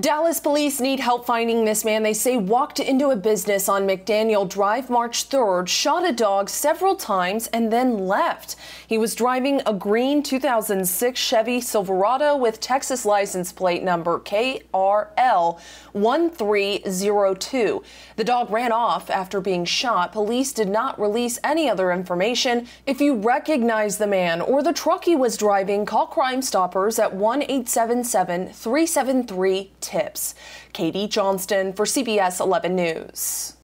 Dallas police need help finding this man they say walked into a business on McDaniel Drive March 3rd, shot a dog several times, and then left. He was driving a green 2006 Chevy Silverado with Texas license plate number KRL 1302. The dog ran off after being shot. Police did not release any other information. If you recognize the man or the truck he was driving, call Crime Stoppers at 1 877 373 tips. Katie Johnston for CBS 11 News.